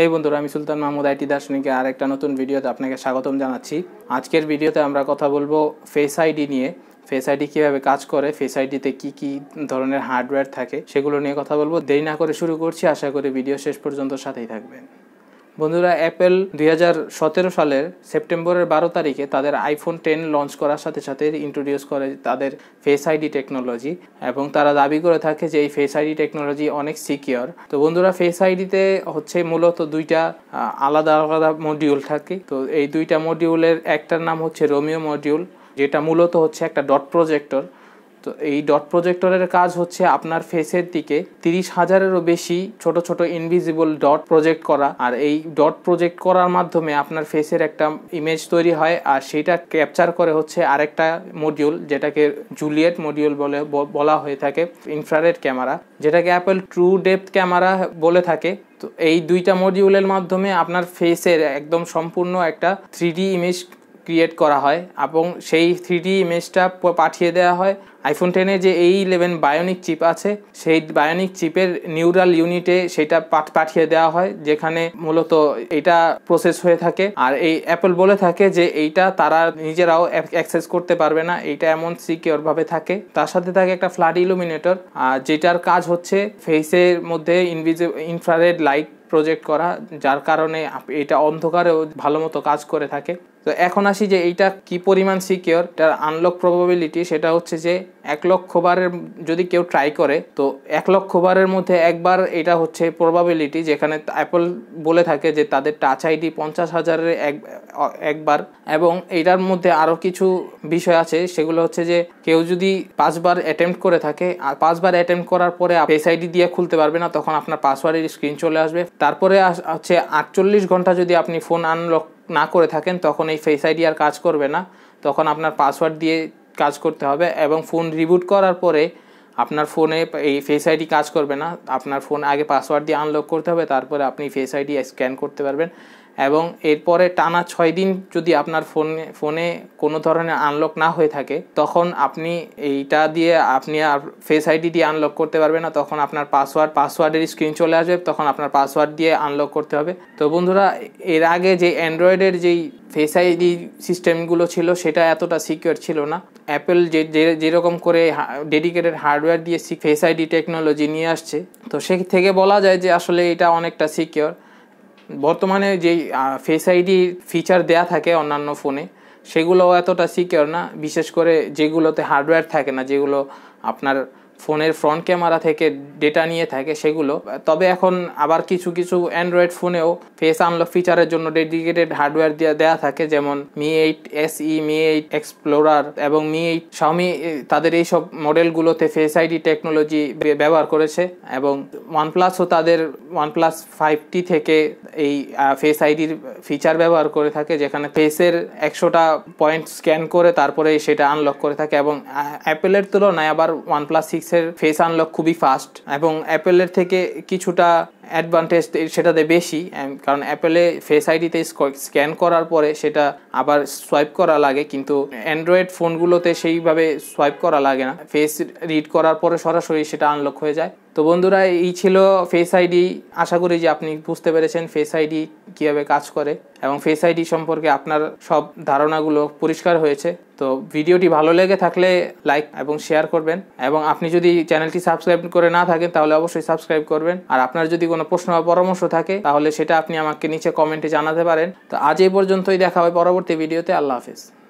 এই বন্ধুরা আমি সুলতান মাহমুদ আইটি দার্শনিকে আর একটা নতুন ভিডিওতে আপনাকে স্বাগতম জানাচ্ছি আজকের ভিডিওতে আমরা কথা বলবো ফেস আইডি নিয়ে ফেস আইডি কীভাবে কাজ করে ফেস আইডিতে কী কী ধরনের হার্ডওয়্যার থাকে সেগুলো নিয়ে কথা বলবো দেরি না করে শুরু করছি আশা করি ভিডিও শেষ পর্যন্ত সাথেই থাকবেন বন্ধুরা অ্যাপেল দুই সালের সেপ্টেম্বরের বারো তারিখে তাদের আইফোন টেন লঞ্চ করার সাথে সাথে ইন্ট্রোডিউস করে তাদের ফেস আইডি টেকনোলজি এবং তারা দাবি করে থাকে যে এই ফেস আইডি টেকনোলজি অনেক সিকিওর তো বন্ধুরা ফেস আইডিতে হচ্ছে মূলত দুইটা আলাদা আলাদা মডিউল থাকে তো এই দুইটা মডিউলের একটার নাম হচ্ছে রোমিও মডিউল যেটা মূলত হচ্ছে একটা ডট প্রজেক্টর তো এই ডট প্রজেক্টরের কাজ হচ্ছে আপনার ফেসের দিকে তিরিশ হাজারেরও বেশি ছোট ছোট ইনভিজিবল ডট প্রজেক্ট করা আর এই ডট প্রজেক্ট করার মাধ্যমে আপনার ফেসের একটা ইমেজ তৈরি হয় আর সেটা ক্যাপচার করে হচ্ছে আরেকটা মডিউল যেটাকে জুলিয়েট মডিউল বলে বলা হয়ে থাকে ইনফ্রারেড ক্যামেরা যেটাকে অ্যাপেল ট্রু ডেপথ ক্যামেরা বলে থাকে তো এই দুইটা মডিউলের মাধ্যমে আপনার ফেসের একদম সম্পূর্ণ একটা থ্রি ইমেজ ক্রিয়েট করা হয় এবং সেই থ্রি ইমেজটা পাঠিয়ে দেওয়া হয় আইফোন টেনে যে এই ইলেভেন বায়োনিক চিপ আছে সেই বায়োনিক চিপের নিউরাল ইউনিটে সেটা পাঠিয়ে দেওয়া হয় যেখানে মূলত এটা প্রসেস হয়ে থাকে আর এই অ্যাপল বলে থাকে যে এইটা তারা নিজেরাও অ্যাক্সেস করতে পারবে না এইটা এমন সিকিওরভাবে থাকে তার সাথে থাকে একটা ফ্লাড ইলুমিনেটর যেটার কাজ হচ্ছে ফেসের মধ্যে ইনভিজি ইনফ্রারেড লাইট প্রজেক্ট করা যার কারণে এটা অন্ধকারেও ভালো মতো কাজ করে থাকে তো এখন আসি যে এইটা কি পরিমাণ সিকিওর এটার আনলক প্রবাবিলিটি সেটা হচ্ছে যে এক লক্ষ বারের যদি কেউ ট্রাই করে তো এক লক্ষ বারের মধ্যে একবার এটা হচ্ছে প্রবাবিলিটি যেখানে অ্যাপল বলে থাকে যে তাদের টাচ আইডি পঞ্চাশ হাজারের এক একবার এবং এটার মধ্যে আরও কিছু বিষয় আছে সেগুলো হচ্ছে যে কেউ যদি পাঁচবার অ্যাটেম্প্ট করে থাকে আর পাঁচবার অ্যাটেম্প্ট করার পরে ফেস আইডি দিয়ে খুলতে পারবে না তখন আপনার পাসওয়ার্ডের স্ক্রিন চলে আসবে তারপরে হচ্ছে আটচল্লিশ ঘন্টা যদি আপনি ফোন আনলক না করে থাকেন তখন এই ফেস আইডি আর কাজ করবে না তখন আপনার পাসওয়ার্ড দিয়ে কাজ করতে হবে এবং ফোন রিবুট করার পরে আপনার ফোনে এই ফেস আইডি কাজ করবে না আপনার ফোন আগে পাসওয়ার্ড দিয়ে আনলক করতে হবে তারপরে আপনি ফেস আইডি স্ক্যান করতে পারবেন এবং এরপরে টানা ছয় দিন যদি আপনার ফোনে ফোনে কোনো ধরনের আনলক না হয়ে থাকে তখন আপনি এইটা দিয়ে আপনি আর ফেস আইডি দিয়ে আনলক করতে পারবেন না তখন আপনার পাসওয়ার্ড পাসওয়ার্ডের স্ক্রিন চলে আসবে তখন আপনার পাসওয়ার্ড দিয়ে আনলক করতে হবে তো বন্ধুরা এর আগে যে অ্যান্ড্রয়েডের যেই ফেস আইডি সিস্টেমগুলো ছিল সেটা এতটা সিকিওর ছিল না অ্যাপেল যে যেরকম করে ডেডিকেটেড হার্ডওয়্যার দিয়ে ফেস আইডি টেকনোলজি নিয়ে আসছে তো সে থেকে বলা যায় যে আসলে এটা অনেকটা সিকিওর বর্তমানে যে ফেস আইডি ফিচার দেয়া থাকে অন্যান্য ফোনে সেগুলো এতটা সিকিওর না বিশেষ করে যেগুলোতে হার্ডওয়্যার থাকে না যেগুলো আপনার ফোনের ফ্রন্ট ক্যামেরা থেকে ডেটা নিয়ে থাকে সেগুলো তবে এখন আবার কিছু কিছু অ্যান্ড্রয়েড ফোনেও ফেস আনলক ফিচারের জন্য ডেডিকেটেড হার্ডওয়্যার দিয়ে দেওয়া থাকে যেমন Mi eight SE Mi eight Explorer এবং মি এইট স্বামী তাদের এই সব মডেলগুলোতে ফেস আইডি টেকনোলজি ব্যবহার করেছে এবং ওয়ানপ্লাসও তাদের ওয়ানপ্লাস ফাইভটি থেকে এই ফেস আইডির ফিচার ব্যবহার করে থাকে যেখানে ফেসের একশোটা পয়েন্ট স্ক্যান করে তারপরে সেটা আনলক করে থাকে এবং অ্যাপেলের তুলনায় আবার ওয়ানপ্লাস সিক্স সিক্সের ফেস আনলক খুবই ফাস্ট এবং অ্যাপেলের থেকে কিছুটা অ্যাডভান্টেজ সেটাতে বেশি কারণ অ্যাপেলে ফেস আইডিতে স্ক্যান করার পরে সেটা আবার সোয়াইপ করা লাগে কিন্তু অ্যান্ড্রয়েড ফোনগুলোতে সেইভাবে সোয়াইপ করা লাগে না ফেস রিড করার পরে সরাসরি সেটা আনলক হয়ে যায় তো বন্ধুরা এই ছিল ফেস আইডি আশা করি যে আপনি বুঝতে পেরেছেন ফেস আইডি কীভাবে কাজ করে এবং ফেস আইডি সম্পর্কে আপনার সব ধারণাগুলো পরিষ্কার হয়েছে তো ভিডিওটি ভালো লেগে থাকলে লাইক এবং শেয়ার করবেন এবং আপনি যদি চ্যানেলটি সাবস্ক্রাইব করে না থাকেন তাহলে অবশ্যই সাবস্ক্রাইব করবেন আর আপনার যদি কোনো প্রশ্ন বা পরামর্শ থাকে তাহলে সেটা আপনি আমাকে নিচে কমেন্টে জানাতে পারেন তো আজ এই পর্যন্তই দেখা হয় পরবর্তী ভিডিওতে আল্লাহ হাফিজ